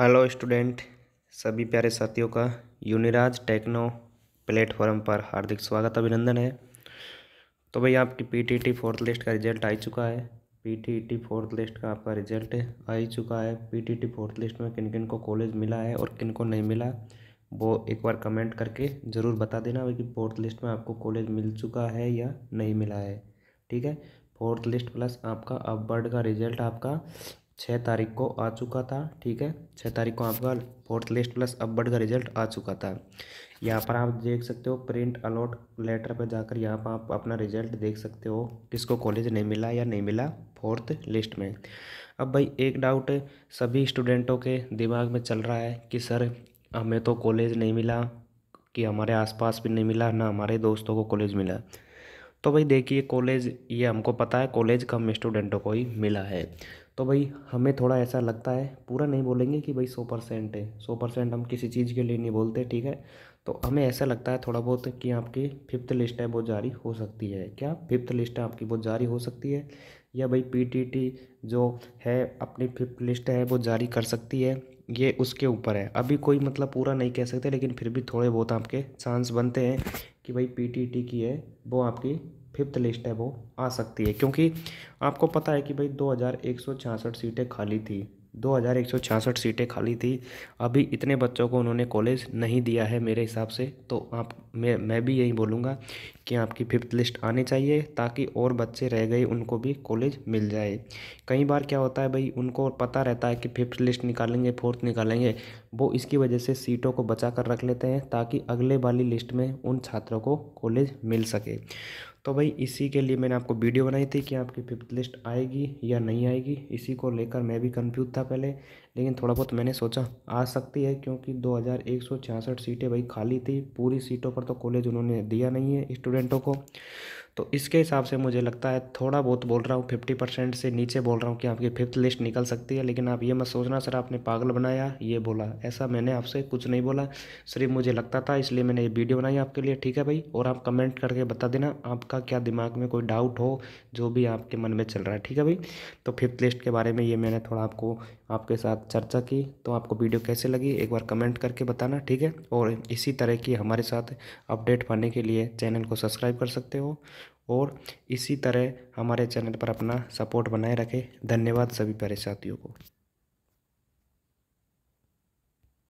hello student सभी प्यारे साथियों का यूनिराज टेक्नो प्लेटफॉर्म पर हार्दिक स्वागत अभिनंदन है तो भाई आपकी पीटीटी फोर्थ लिस्ट का रिजल्ट आ चुका है पीटीटी फोर्थ लिस्ट का आपका रिजल्ट आ ही चुका है पीटीटी फोर्थ लिस्ट में किन किन को कॉलेज मिला है और किन को नहीं मिला वो एक बार कमेंट करके ज़रूर बता देना कि फोर्थ लिस्ट में आपको कॉलेज मिल चुका है या नहीं मिला है ठीक है फोर्थ लिस्ट प्लस आपका अपवर्ड का रिजल्ट आपका छः तारीख को आ चुका था ठीक है छः तारीख को आपका फोर्थ लिस्ट प्लस अपबर्ड का रिजल्ट आ चुका था यहाँ पर आप देख सकते हो प्रिंट अलॉट लेटर पर जाकर यहाँ पर आप अपना रिजल्ट देख सकते हो किसको कॉलेज नहीं मिला या नहीं मिला फोर्थ लिस्ट में अब भाई एक डाउट सभी स्टूडेंटों के दिमाग में चल रहा है कि सर हमें तो कॉलेज नहीं मिला कि हमारे आसपास भी नहीं मिला ना हमारे दोस्तों को कॉलेज मिला तो भाई देखिए कॉलेज ये हमको पता है कॉलेज कम स्टूडेंटों को ही मिला है तो भाई हमें थोड़ा ऐसा लगता है पूरा नहीं बोलेंगे कि भाई सौ परसेंट है सौ परसेंट हम किसी चीज़ के लिए नहीं बोलते ठीक है तो हमें ऐसा लगता है थोड़ा बहुत कि आपकी फिफ्थ लिस्ट है वो जारी हो सकती है क्या फिफ्थ लिस्ट है आपकी वो जारी हो सकती है या भाई पी जो है अपनी फिफ्थ लिस्ट है वो जारी कर सकती है ये उसके ऊपर है अभी कोई मतलब पूरा नहीं कह सकते लेकिन फिर भी थोड़े बहुत आपके चांस बनते हैं कि भाई पी की है वो आपकी फिफ्थ लिस्ट है वो आ सकती है क्योंकि आपको पता है कि भाई दो हज़ार एक सौ सीटें खाली थी दो हज़ार एक सौ छियासठ सीटें खाली थी अभी इतने बच्चों को उन्होंने कॉलेज नहीं दिया है मेरे हिसाब से तो आप मैं मैं भी यही बोलूँगा कि आपकी फिफ्थ लिस्ट आनी चाहिए ताकि और बच्चे रह गए उनको भी कॉलेज मिल जाए कई बार क्या होता है भाई उनको पता रहता है कि फिफ्थ लिस्ट निकालेंगे फोर्थ निकालेंगे वो इसकी वजह से सीटों को बचा कर रख लेते हैं ताकि अगले वाली लिस्ट में उन छात्रों को कॉलेज मिल सके तो भाई इसी के लिए मैंने आपको वीडियो बनाई थी कि आपकी फिफ्थ लिस्ट आएगी या नहीं आएगी इसी को लेकर मैं भी कन्फ्यूज था पहले लेकिन थोड़ा बहुत मैंने सोचा आ सकती है क्योंकि दो हज़ार एक सौ छियासठ सीटें भाई खाली थी पूरी सीटों पर तो कॉलेज उन्होंने दिया नहीं है स्टूडेंटों को तो इसके हिसाब से मुझे लगता है थोड़ा बहुत बोल रहा हूँ फिफ्टी परसेंट से नीचे बोल रहा हूँ कि आपकी फिफ्थ लिस्ट निकल सकती है लेकिन आप ये मत सोचना सर आपने पागल बनाया ये बोला ऐसा मैंने आपसे कुछ नहीं बोला सिर्फ मुझे लगता था इसलिए मैंने ये वीडियो बनाई आपके लिए ठीक है भाई और आप कमेंट करके बता देना आपका क्या दिमाग में कोई डाउट हो जो भी आपके मन में चल रहा है ठीक है भाई तो फिफ्थ लिस्ट के बारे में ये मैंने थोड़ा आपको आपके साथ चर्चा की तो आपको वीडियो कैसे लगी एक बार कमेंट करके बताना ठीक है और इसी तरह की हमारे साथ अपडेट पाने के लिए चैनल को सब्सक्राइब कर सकते हो और इसी तरह हमारे चैनल पर अपना सपोर्ट बनाए रखें धन्यवाद सभी प्यारे साथियों को